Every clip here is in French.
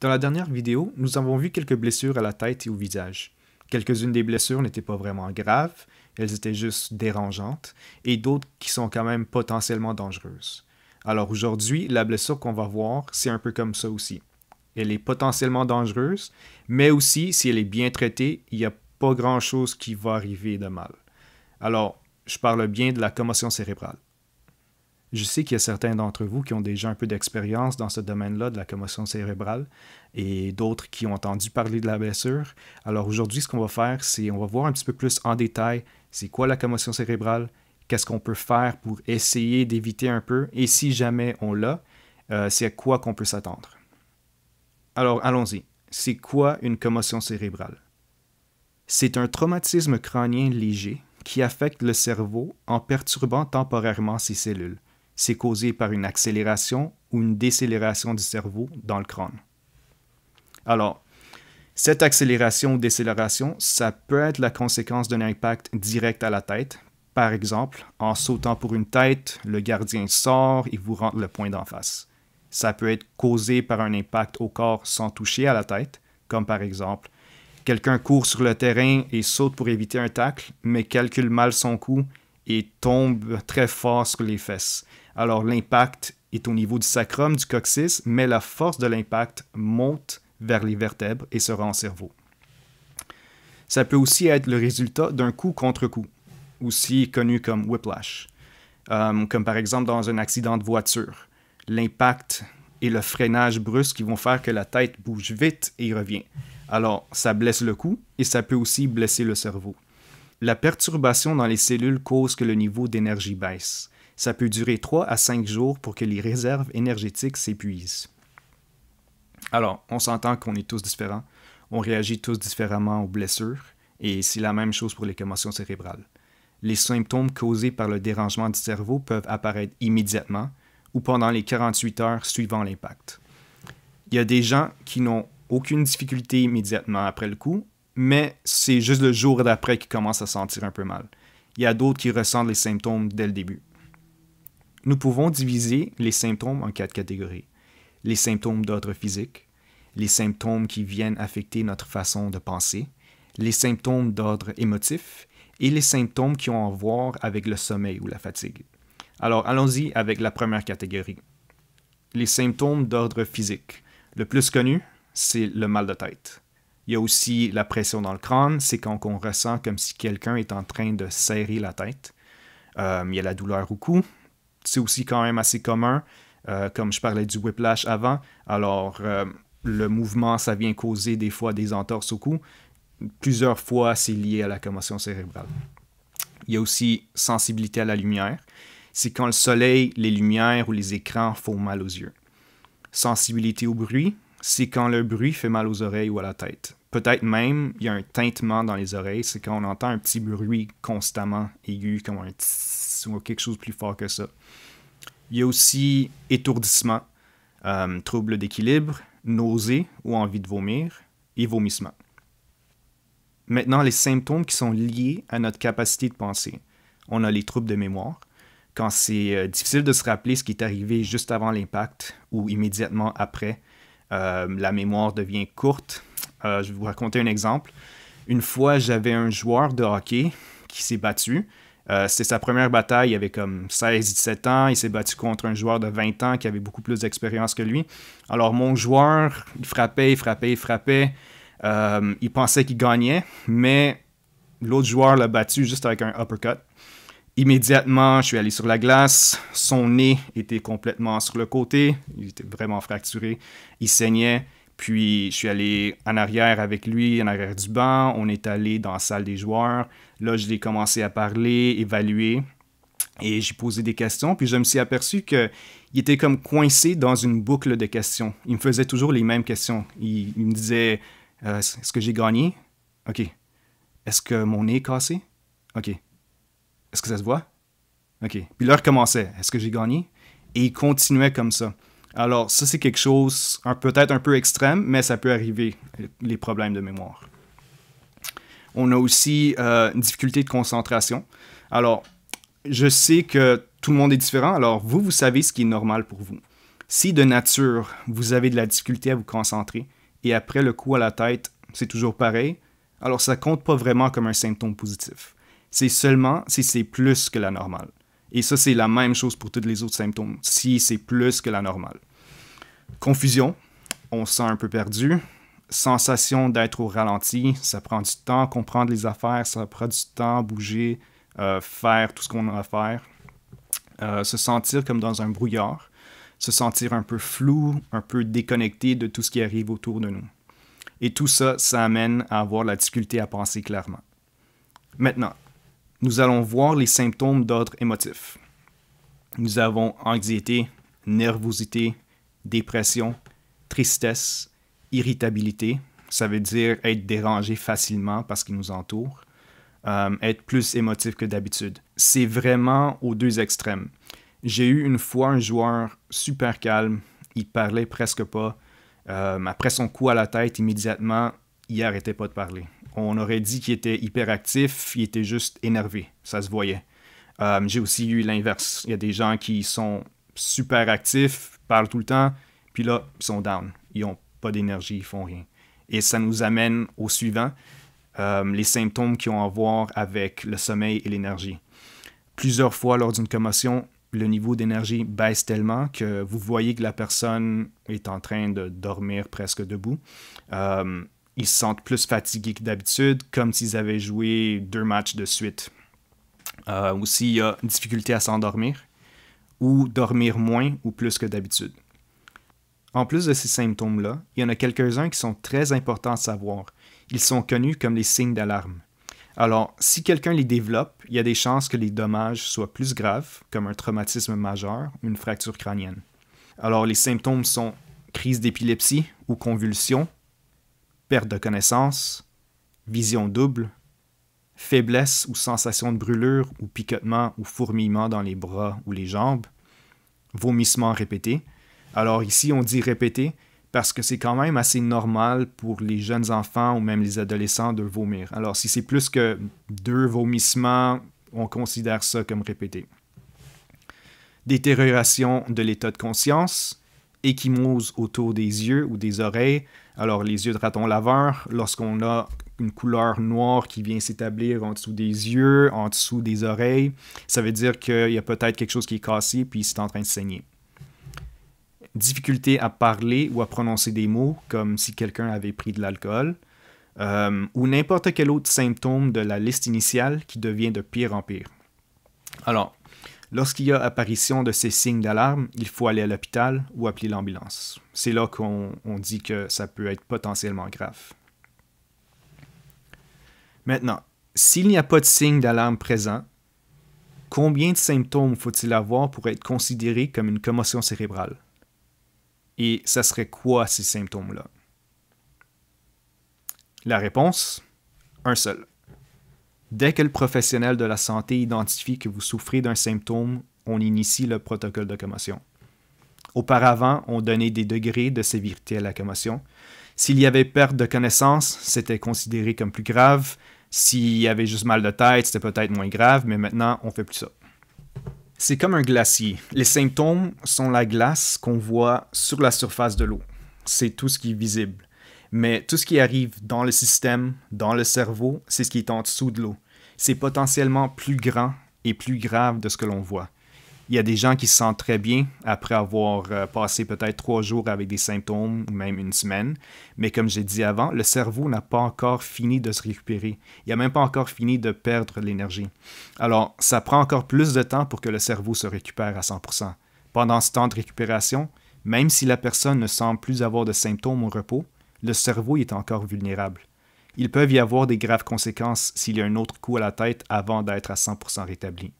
Dans la dernière vidéo, nous avons vu quelques blessures à la tête et au visage. Quelques-unes des blessures n'étaient pas vraiment graves, elles étaient juste dérangeantes, et d'autres qui sont quand même potentiellement dangereuses. Alors aujourd'hui, la blessure qu'on va voir, c'est un peu comme ça aussi. Elle est potentiellement dangereuse, mais aussi, si elle est bien traitée, il n'y a pas grand-chose qui va arriver de mal. Alors, je parle bien de la commotion cérébrale. Je sais qu'il y a certains d'entre vous qui ont déjà un peu d'expérience dans ce domaine-là de la commotion cérébrale et d'autres qui ont entendu parler de la blessure. Alors aujourd'hui, ce qu'on va faire, c'est on va voir un petit peu plus en détail c'est quoi la commotion cérébrale, qu'est-ce qu'on peut faire pour essayer d'éviter un peu et si jamais on l'a, euh, c'est à quoi qu'on peut s'attendre. Alors allons-y. C'est quoi une commotion cérébrale? C'est un traumatisme crânien léger qui affecte le cerveau en perturbant temporairement ses cellules c'est causé par une accélération ou une décélération du cerveau dans le crâne. Alors, cette accélération ou décélération, ça peut être la conséquence d'un impact direct à la tête. Par exemple, en sautant pour une tête, le gardien sort et vous rentre le point d'en face. Ça peut être causé par un impact au corps sans toucher à la tête, comme par exemple quelqu'un court sur le terrain et saute pour éviter un tacle, mais calcule mal son coup et tombe très fort sur les fesses. Alors l'impact est au niveau du sacrum du coccyx, mais la force de l'impact monte vers les vertèbres et se rend au cerveau. Ça peut aussi être le résultat d'un coup contre coup, aussi connu comme whiplash, euh, comme par exemple dans un accident de voiture. L'impact et le freinage brusque vont faire que la tête bouge vite et revient. Alors, ça blesse le cou et ça peut aussi blesser le cerveau. La perturbation dans les cellules cause que le niveau d'énergie baisse. Ça peut durer 3 à 5 jours pour que les réserves énergétiques s'épuisent. Alors, on s'entend qu'on est tous différents, on réagit tous différemment aux blessures, et c'est la même chose pour les commotions cérébrales. Les symptômes causés par le dérangement du cerveau peuvent apparaître immédiatement ou pendant les 48 heures suivant l'impact. Il y a des gens qui n'ont aucune difficulté immédiatement après le coup, mais c'est juste le jour d'après qu'ils commencent à sentir un peu mal. Il y a d'autres qui ressentent les symptômes dès le début. Nous pouvons diviser les symptômes en quatre catégories. Les symptômes d'ordre physique, les symptômes qui viennent affecter notre façon de penser, les symptômes d'ordre émotif et les symptômes qui ont à voir avec le sommeil ou la fatigue. Alors allons-y avec la première catégorie. Les symptômes d'ordre physique. Le plus connu, c'est le mal de tête. Il y a aussi la pression dans le crâne, c'est quand on ressent comme si quelqu'un est en train de serrer la tête. Euh, il y a la douleur au cou, c'est aussi quand même assez commun. Euh, comme je parlais du whiplash avant, alors euh, le mouvement, ça vient causer des fois des entorses au cou. Plusieurs fois, c'est lié à la commotion cérébrale. Il y a aussi sensibilité à la lumière. C'est quand le soleil, les lumières ou les écrans font mal aux yeux. Sensibilité au bruit, c'est quand le bruit fait mal aux oreilles ou à la tête peut-être même, il y a un tintement dans les oreilles, c'est quand on entend un petit bruit constamment aigu, comme un ou quelque chose de plus fort que ça. Il y a aussi étourdissement, euh, trouble d'équilibre, nausée ou envie de vomir, et vomissement. Maintenant, les symptômes qui sont liés à notre capacité de penser. On a les troubles de mémoire, quand c'est euh, difficile de se rappeler ce qui est arrivé juste avant l'impact ou immédiatement après. Euh, la mémoire devient courte, euh, je vais vous raconter un exemple. Une fois, j'avais un joueur de hockey qui s'est battu. Euh, C'était sa première bataille, il avait comme 16-17 ans, il s'est battu contre un joueur de 20 ans qui avait beaucoup plus d'expérience que lui. Alors mon joueur, il frappait, il frappait, il frappait, euh, il pensait qu'il gagnait, mais l'autre joueur l'a battu juste avec un uppercut. Immédiatement, je suis allé sur la glace. Son nez était complètement sur le côté. Il était vraiment fracturé. Il saignait. Puis je suis allé en arrière avec lui, en arrière du banc. On est allé dans la salle des joueurs. Là, je l'ai commencé à parler, évaluer. Et j'ai posé des questions. Puis je me suis aperçu qu'il était comme coincé dans une boucle de questions. Il me faisait toujours les mêmes questions. Il, me disait euh, Est-ce que j'ai gagné OK. Est-ce que mon nez est cassé OK. Est-ce que ça se voit OK. Puis là, recommençait Est-ce que j'ai gagné Et il continuait comme ça. Alors, ça, c'est quelque chose peut-être un peu extrême, mais ça peut arriver, les problèmes de mémoire. On a aussi euh, une difficulté de concentration. Alors, je sais que tout le monde est différent, alors vous, vous savez ce qui est normal pour vous. Si de nature, vous avez de la difficulté à vous concentrer, et après le coup à la tête, c'est toujours pareil, alors ça compte pas vraiment comme un symptôme positif. C'est seulement si c'est plus que la normale. Et ça, c'est la même chose pour tous les autres symptômes, si c'est plus que la normale. Confusion, on se sent un peu perdu. Sensation d'être au ralenti, ça prend du temps, comprendre les affaires, ça prend du temps, bouger, euh, faire tout ce qu'on a à faire. Euh, se sentir comme dans un brouillard, se sentir un peu flou, un peu déconnecté de tout ce qui arrive autour de nous. Et tout ça, ça amène à avoir la difficulté à penser clairement. Maintenant, nous allons voir les symptômes d'ordre émotif. Nous avons anxiété, nervosité, dépression, tristesse, irritabilité, ça veut dire être dérangé facilement parce qu'il nous entoure, euh, être plus émotif que d'habitude. C'est vraiment aux deux extrêmes. J'ai eu une fois un joueur super calme, il parlait presque pas. Euh, après son coup à la tête, immédiatement, il arrêtait pas de parler. On aurait dit qu'il était hyperactif, il était juste énervé, ça se voyait. Euh, j'ai aussi eu l'inverse. Il y a des gens qui sont super actifs, parlent tout le temps, puis là, ils sont down. Ils n'ont pas d'énergie, ils font rien. Et ça nous amène au suivant, euh, les symptômes qui ont à voir avec le sommeil et l'énergie. Plusieurs fois lors d'une commotion, le niveau d'énergie baisse tellement que vous voyez que la personne est en train de dormir presque debout. Euh, ils se sentent plus fatigués que d'habitude, comme s'ils avaient joué deux matchs de suite. ou euh, aussi, il y a difficulté à s'endormir ou dormir moins ou plus que d'habitude. En plus de ces symptômes-là, il y en a quelques-uns qui sont très importants à savoir. Ils sont connus comme les signes d'alarme. Alors, si quelqu'un les développe, il y a des chances que les dommages soient plus graves, comme un traumatisme majeur ou une fracture crânienne. Alors, les symptômes sont crise d'épilepsie ou convulsion, perte de connaissance, vision double, faiblesse ou sensation de brûlure ou picotement ou fourmillement dans les bras ou les jambes, Vomissement répété. Alors ici, on dit répété parce que c'est quand même assez normal pour les jeunes enfants ou même les adolescents de vomir. Alors si c'est plus que deux vomissements, on considère ça comme répété. Détérioration de l'état de conscience, échymose autour des yeux ou des oreilles. Alors les yeux de raton laveur, lorsqu'on a une couleur noire qui vient s'établir en dessous des yeux, en dessous des oreilles. Ça veut dire qu'il y a peut-être quelque chose qui est cassé puis c'est en train de saigner. Difficulté à parler ou à prononcer des mots, comme si quelqu'un avait pris de l'alcool. Euh, ou n'importe quel autre symptôme de la liste initiale qui devient de pire en pire. Alors, Lorsqu'il y a apparition de ces signes d'alarme, il faut aller à l'hôpital ou appeler l'ambulance. C'est là qu'on dit que ça peut être potentiellement grave. Maintenant, s'il n'y a pas de signe d'alarme présent, combien de symptômes faut-il avoir pour être considéré comme une commotion cérébrale? Et ça serait quoi ces symptômes-là? La réponse, un seul. Dès que le professionnel de la santé identifie que vous souffrez d'un symptôme, on initie le protocole de commotion. Auparavant, on donnait des degrés de sévérité à la commotion. S'il y avait perte de connaissance, c'était considéré comme plus grave. S'il y avait juste mal de tête, c'était peut-être moins grave, mais maintenant, on fait plus ça. C'est comme un glacier. Les symptômes sont la glace qu'on voit sur la surface de l'eau. C'est tout ce qui est visible. Mais tout ce qui arrive dans le système, dans le cerveau, c'est ce qui est en dessous de l'eau. C'est potentiellement plus grand et plus grave de ce que l'on voit. Il y a des gens qui se sentent très bien après avoir euh, passé peut-être trois jours avec des symptômes ou même une semaine. Mais comme j'ai dit avant, le cerveau n'a pas encore fini de se récupérer. Il n'a même pas encore fini de perdre l'énergie. Alors, ça prend encore plus de temps pour que le cerveau se récupère à 100%. Pendant ce temps de récupération, même si la personne ne semble plus avoir de symptômes au repos, le cerveau est encore vulnérable. Il peut y avoir des graves conséquences s'il y a un autre coup à la tête avant d'être à 100% rétabli.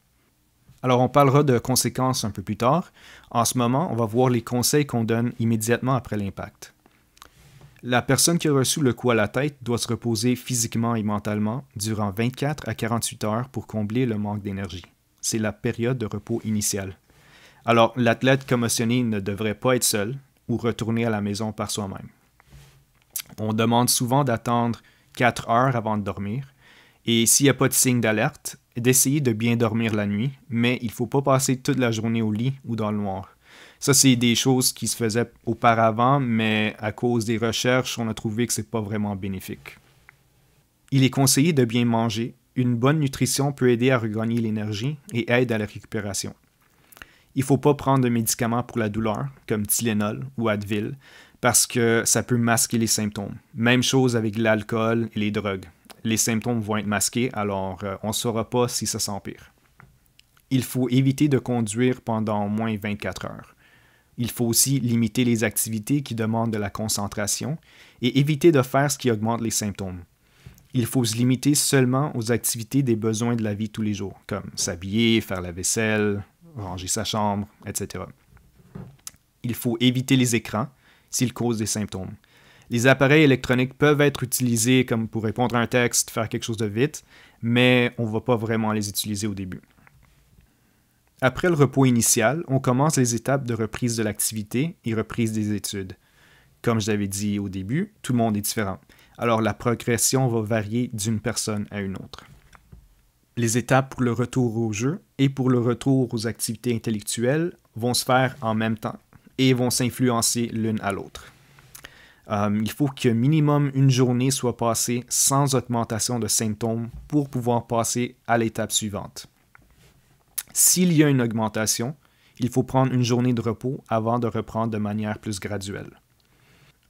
Alors, on parlera de conséquences un peu plus tard. En ce moment, on va voir les conseils qu'on donne immédiatement après l'impact. La personne qui a reçu le coup à la tête doit se reposer physiquement et mentalement durant 24 à 48 heures pour combler le manque d'énergie. C'est la période de repos initiale. Alors, l'athlète commotionné ne devrait pas être seul ou retourner à la maison par soi-même. On demande souvent d'attendre 4 heures avant de dormir, et s'il n'y a pas de signe d'alerte, d'essayer de bien dormir la nuit, mais il ne faut pas passer toute la journée au lit ou dans le noir. Ça, c'est des choses qui se faisaient auparavant, mais à cause des recherches, on a trouvé que c'est pas vraiment bénéfique. Il est conseillé de bien manger. Une bonne nutrition peut aider à regagner l'énergie et aide à la récupération. Il ne faut pas prendre de médicaments pour la douleur, comme Tylenol ou Advil, parce que ça peut masquer les symptômes. Même chose avec l'alcool et les drogues les symptômes vont être masqués, alors euh, on ne saura pas si ça s'empire. Il faut éviter de conduire pendant au moins 24 heures. Il faut aussi limiter les activités qui demandent de la concentration et éviter de faire ce qui augmente les symptômes. Il faut se limiter seulement aux activités des besoins de la vie tous les jours, comme s'habiller, faire la vaisselle, ranger sa chambre, etc. Il faut éviter les écrans s'ils causent des symptômes les appareils électroniques peuvent être utilisés comme pour répondre à un texte, faire quelque chose de vite, mais on ne va pas vraiment les utiliser au début. Après le repos initial, on commence les étapes de reprise de l'activité et reprise des études. Comme je l'avais dit au début, tout le monde est différent, alors la progression va varier d'une personne à une autre. Les étapes pour le retour au jeu et pour le retour aux activités intellectuelles vont se faire en même temps et vont s'influencer l'une à l'autre. Euh, il faut que minimum une journée soit passée sans augmentation de symptômes pour pouvoir passer à l'étape suivante. S'il y a une augmentation, il faut prendre une journée de repos avant de reprendre de manière plus graduelle.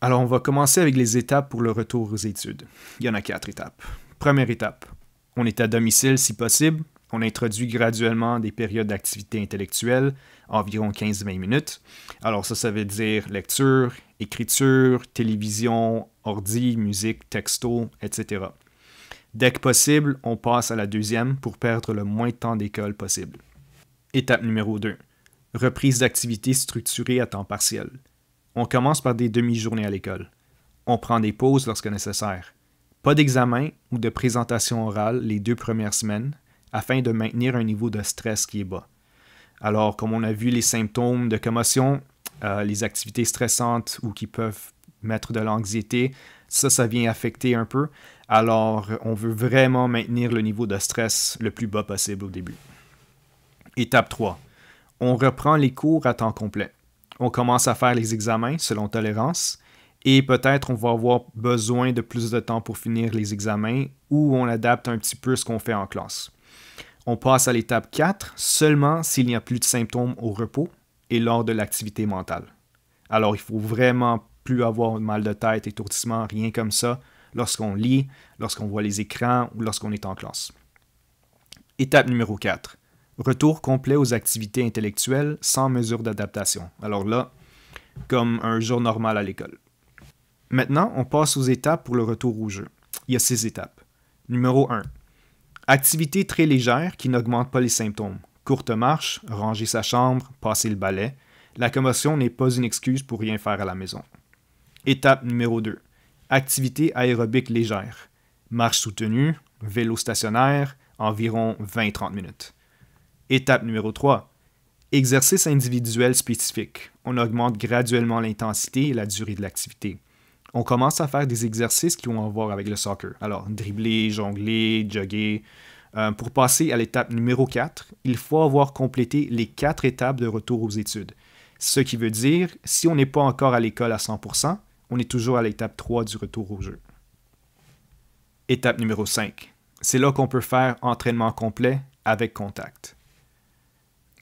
Alors on va commencer avec les étapes pour le retour aux études. Il y en a quatre étapes. Première étape, on est à domicile si possible. On introduit graduellement des périodes d'activité intellectuelle, environ 15-20 minutes. Alors ça, ça veut dire lecture, écriture, télévision, ordi, musique, texto, etc. Dès que possible, on passe à la deuxième pour perdre le moins de temps d'école possible. Étape numéro 2. Reprise d'activités structurées à temps partiel. On commence par des demi-journées à l'école. On prend des pauses lorsque nécessaire. Pas d'examen ou de présentation orale les deux premières semaines afin de maintenir un niveau de stress qui est bas. Alors, comme on a vu, les symptômes de commotion, euh, les activités stressantes ou qui peuvent mettre de l'anxiété, ça, ça vient affecter un peu. Alors, on veut vraiment maintenir le niveau de stress le plus bas possible au début. Étape 3. On reprend les cours à temps complet. On commence à faire les examens selon tolérance et peut-être on va avoir besoin de plus de temps pour finir les examens ou on adapte un petit peu ce qu'on fait en classe. On passe à l'étape 4 seulement s'il n'y a plus de symptômes au repos et lors de l'activité mentale. Alors il faut vraiment plus avoir mal de tête, étourdissement, rien comme ça lorsqu'on lit, lorsqu'on voit les écrans ou lorsqu'on est en classe. Étape numéro 4. Retour complet aux activités intellectuelles sans mesure d'adaptation. Alors là, comme un jour normal à l'école. Maintenant, on passe aux étapes pour le retour au jeu. Il y a six étapes. Numéro 1. Activité très légère qui n'augmente pas les symptômes. Courte marche, ranger sa chambre, passer le balai. La commotion n'est pas une excuse pour rien faire à la maison. Étape numéro 2. Activité aérobique légère. Marche soutenue, vélo stationnaire, environ 20-30 minutes. Étape numéro 3. Exercice individuel spécifique. On augmente graduellement l'intensité et la durée de l'activité on commence à faire des exercices qui ont à voir avec le soccer. Alors, dribbler, jongler, jogger. Euh, pour passer à l'étape numéro 4, il faut avoir complété les quatre étapes de retour aux études. Ce qui veut dire, si on n'est pas encore à l'école à 100%, on est toujours à l'étape 3 du retour au jeu. Étape numéro 5. C'est là qu'on peut faire entraînement complet avec contact.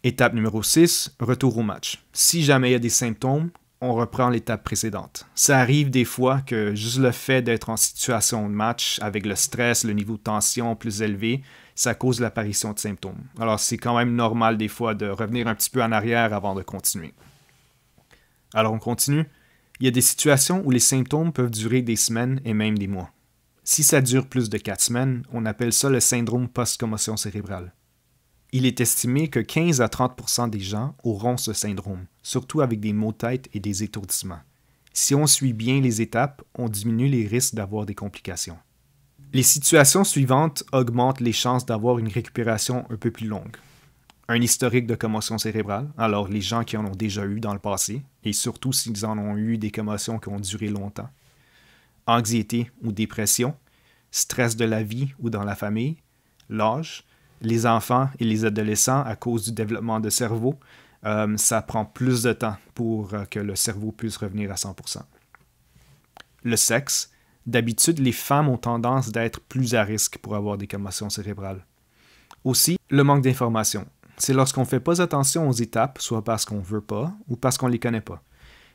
Étape numéro 6, retour au match. Si jamais il y a des symptômes, on reprend l'étape précédente. Ça arrive des fois que juste le fait d'être en situation de match avec le stress, le niveau de tension plus élevé, ça cause l'apparition de symptômes. Alors c'est quand même normal des fois de revenir un petit peu en arrière avant de continuer. Alors on continue. Il y a des situations où les symptômes peuvent durer des semaines et même des mois. Si ça dure plus de quatre semaines, on appelle ça le syndrome post-commotion cérébrale. Il est estimé que 15 à 30 des gens auront ce syndrome, surtout avec des maux de tête et des étourdissements. Si on suit bien les étapes, on diminue les risques d'avoir des complications. Les situations suivantes augmentent les chances d'avoir une récupération un peu plus longue. Un historique de commotion cérébrale, alors les gens qui en ont déjà eu dans le passé, et surtout s'ils en ont eu des commotions qui ont duré longtemps. Anxiété ou dépression, stress de la vie ou dans la famille, l'âge, les enfants et les adolescents à cause du développement de cerveau. Euh, ça prend plus de temps pour euh, que le cerveau puisse revenir à 100%. Le sexe. D'habitude, les femmes ont tendance d'être plus à risque pour avoir des commotions cérébrales. Aussi, le manque d'information. C'est lorsqu'on ne fait pas attention aux étapes, soit parce qu'on ne veut pas ou parce qu'on ne les connaît pas.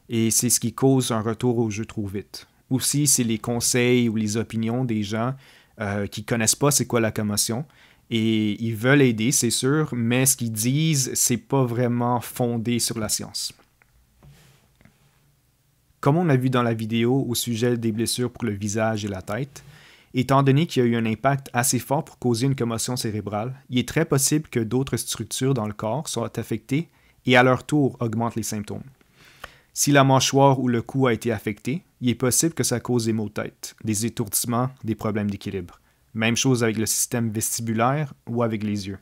Et c'est ce qui cause un retour au jeu trop vite. Aussi, c'est les conseils ou les opinions des gens euh, qui ne connaissent pas c'est quoi la commotion et ils veulent aider, c'est sûr, mais ce qu'ils disent, c'est pas vraiment fondé sur la science. Comme on a vu dans la vidéo au sujet des blessures pour le visage et la tête, étant donné qu'il y a eu un impact assez fort pour causer une commotion cérébrale, il est très possible que d'autres structures dans le corps soient affectées et à leur tour augmentent les symptômes. Si la mâchoire ou le cou a été affecté, il est possible que ça cause des maux de tête, des étourdissements, des problèmes d'équilibre. Même chose avec le système vestibulaire ou avec les yeux.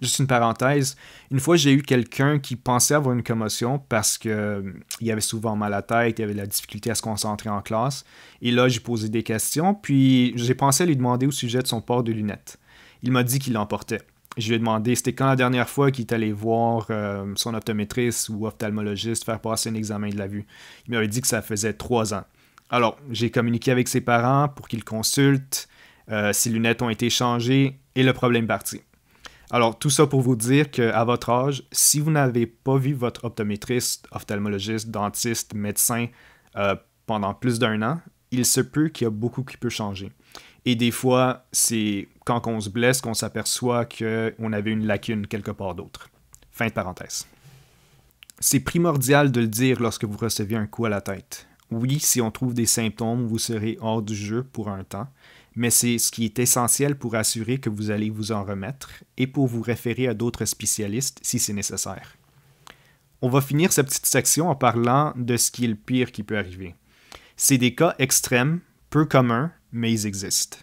Juste une parenthèse, une fois j'ai eu quelqu'un qui pensait avoir une commotion parce qu'il euh, avait souvent mal à la tête, il avait de la difficulté à se concentrer en classe. Et là, j'ai posé des questions, puis j'ai pensé à lui demander au sujet de son port de lunettes. Il m'a dit qu'il l'emportait. Je lui ai demandé c'était quand la dernière fois qu'il est allé voir euh, son optométriste ou ophtalmologiste faire passer un examen de la vue. Il m'avait dit que ça faisait trois ans. Alors, j'ai communiqué avec ses parents pour qu'ils consultent euh, ses lunettes ont été changées et le problème est parti. Alors, tout ça pour vous dire qu'à votre âge, si vous n'avez pas vu votre optométriste, ophtalmologiste, dentiste, médecin euh, pendant plus d'un an, il se peut qu'il y a beaucoup qui peut changer. Et des fois, c'est quand on se blesse qu'on s'aperçoit qu'on avait une lacune quelque part d'autre. Fin de parenthèse. C'est primordial de le dire lorsque vous recevez un coup à la tête. Oui, si on trouve des symptômes, vous serez hors du jeu pour un temps, mais c'est ce qui est essentiel pour assurer que vous allez vous en remettre et pour vous référer à d'autres spécialistes si c'est nécessaire. On va finir cette petite section en parlant de ce qui est le pire qui peut arriver. C'est des cas extrêmes, peu communs, mais ils existent.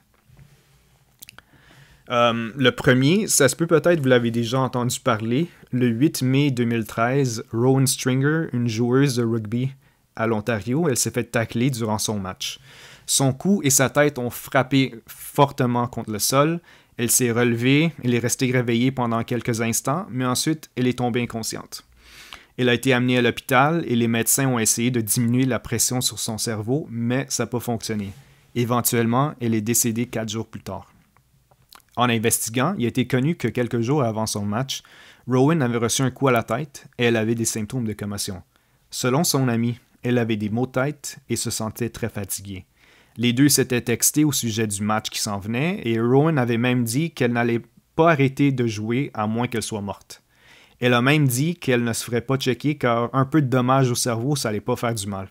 Euh, le premier, ça se peut peut-être, vous l'avez déjà entendu parler, le 8 mai 2013, Rowan Stringer, une joueuse de rugby à l'Ontario, elle s'est fait tacler durant son match. Son cou et sa tête ont frappé fortement contre le sol. Elle s'est relevée, elle est restée réveillée pendant quelques instants, mais ensuite elle est tombée inconsciente. Elle a été amenée à l'hôpital et les médecins ont essayé de diminuer la pression sur son cerveau, mais ça n'a pas fonctionné. Éventuellement, elle est décédée quatre jours plus tard. En investiguant, il a été connu que quelques jours avant son match, Rowan avait reçu un coup à la tête et elle avait des symptômes de commotion. Selon son ami, elle avait des maux de tête et se sentait très fatiguée. Les deux s'étaient textés au sujet du match qui s'en venait et Rowan avait même dit qu'elle n'allait pas arrêter de jouer à moins qu'elle soit morte. Elle a même dit qu'elle ne se ferait pas checker car un peu de dommage au cerveau, ça allait pas faire du mal.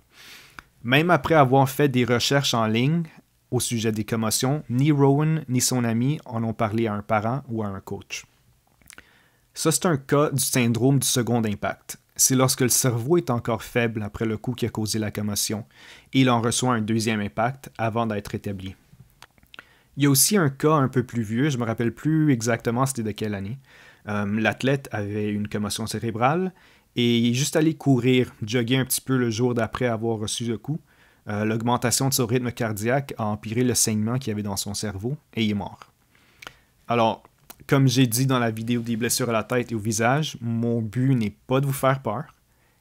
Même après avoir fait des recherches en ligne au sujet des commotions, ni Rowan ni son ami en ont parlé à un parent ou à un coach. Ça, c'est un cas du syndrome du second impact c'est lorsque le cerveau est encore faible après le coup qui a causé la commotion, et il en reçoit un deuxième impact avant d'être établi. Il y a aussi un cas un peu plus vieux, je me rappelle plus exactement c'était de quelle année. Euh, l'athlète avait une commotion cérébrale et il est juste allé courir, jogger un petit peu le jour d'après avoir reçu le coup. Euh, l'augmentation de son rythme cardiaque a empiré le saignement qu'il y avait dans son cerveau et il est mort. Alors, comme j'ai dit dans la vidéo des blessures à la tête et au visage, mon but n'est pas de vous faire peur,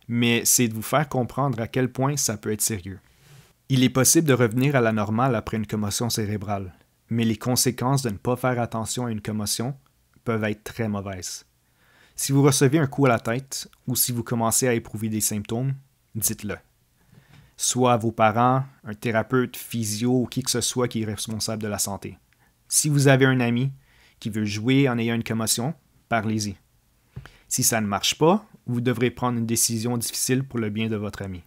mais c'est de vous faire comprendre à quel point ça peut être sérieux. Il est possible de revenir à la normale après une commotion cérébrale, mais les conséquences de ne pas faire attention à une commotion peuvent être très mauvaises. Si vous recevez un coup à la tête ou si vous commencez à éprouver des symptômes, dites-le. Soit à vos parents, un thérapeute, physio ou qui que ce soit qui est responsable de la santé. Si vous avez un ami, qui veut jouer en ayant une commotion, parlez-y. Si ça ne marche pas, vous devrez prendre une décision difficile pour le bien de votre ami.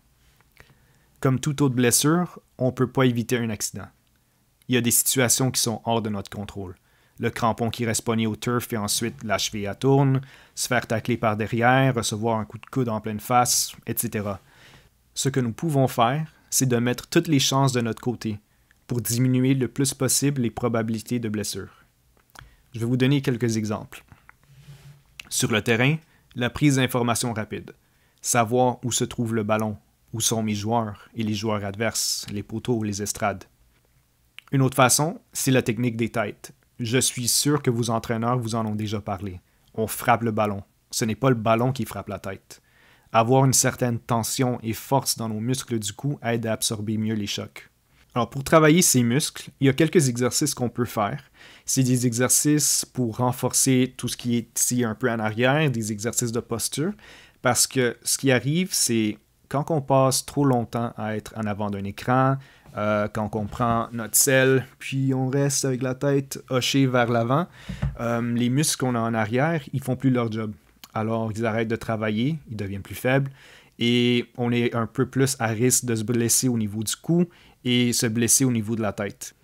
Comme toute autre blessure, on ne peut pas éviter un accident. Il y a des situations qui sont hors de notre contrôle. Le crampon qui reste pogné au turf et ensuite la cheville à tourne, se faire tacler par derrière, recevoir un coup de coude en pleine face, etc. Ce que nous pouvons faire, c'est de mettre toutes les chances de notre côté pour diminuer le plus possible les probabilités de blessure. Je vais vous donner quelques exemples. Sur le terrain, la prise d'informations rapide. Savoir où se trouve le ballon, où sont mes joueurs et les joueurs adverses, les poteaux, ou les estrades. Une autre façon, c'est la technique des têtes. Je suis sûr que vos entraîneurs vous en ont déjà parlé. On frappe le ballon. Ce n'est pas le ballon qui frappe la tête. Avoir une certaine tension et force dans nos muscles du cou aide à absorber mieux les chocs. Alors pour travailler ses muscles, il y a quelques exercices qu'on peut faire. C'est des exercices pour renforcer tout ce qui est ici un peu en arrière, des exercices de posture, parce que ce qui arrive, c'est quand on passe trop longtemps à être en avant d'un écran, euh, quand on prend notre selle, puis on reste avec la tête hochée vers l'avant, euh, les muscles qu'on a en arrière, ils font plus leur job. Alors ils arrêtent de travailler, ils deviennent plus faibles, et on est un peu plus à risque de se blesser au niveau du cou et se blesser au niveau de la tête.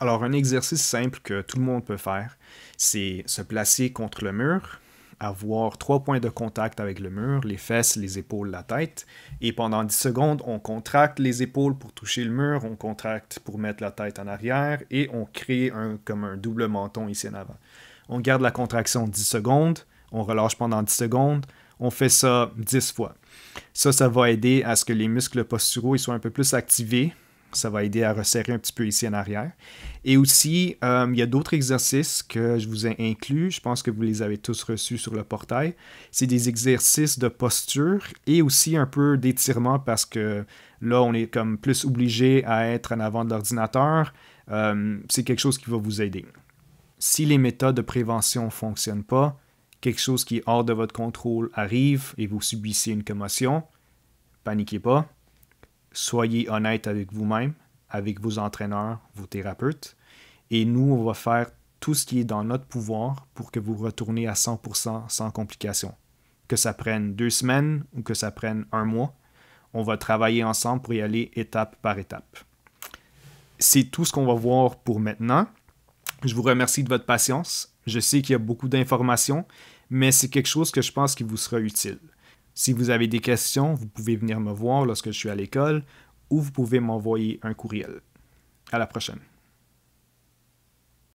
Alors un exercice simple que tout le monde peut faire, c'est se placer contre le mur, avoir trois points de contact avec le mur, les fesses, les épaules, la tête. Et pendant 10 secondes, on contracte les épaules pour toucher le mur, on contracte pour mettre la tête en arrière et on crée un, comme un double menton ici en avant. On garde la contraction 10 secondes, on relâche pendant 10 secondes, on fait ça 10 fois. Ça, ça va aider à ce que les muscles posturaux soient un peu plus activés, ça va aider à resserrer un petit peu ici en arrière. Et aussi, euh, il y a d'autres exercices que je vous ai inclus. Je pense que vous les avez tous reçus sur le portail. C'est des exercices de posture et aussi un peu d'étirement parce que là, on est comme plus obligé à être en avant de l'ordinateur. Euh, c'est quelque chose qui va vous aider. Si les méthodes de prévention ne fonctionnent pas, quelque chose qui est hors de votre contrôle arrive et vous subissez une commotion, paniquez pas, soyez honnête avec vous-même, avec vos entraîneurs, vos thérapeutes. Et nous, on va faire tout ce qui est dans notre pouvoir pour que vous retournez à 100% sans complications. Que ça prenne deux semaines ou que ça prenne un mois, on va travailler ensemble pour y aller étape par étape. C'est tout ce qu'on va voir pour maintenant. Je vous remercie de votre patience. Je sais qu'il y a beaucoup d'informations, mais c'est quelque chose que je pense qui vous sera utile. Si vous avez des questions, vous pouvez venir me voir lorsque je suis à l'école ou vous pouvez m'envoyer un courriel. À la prochaine.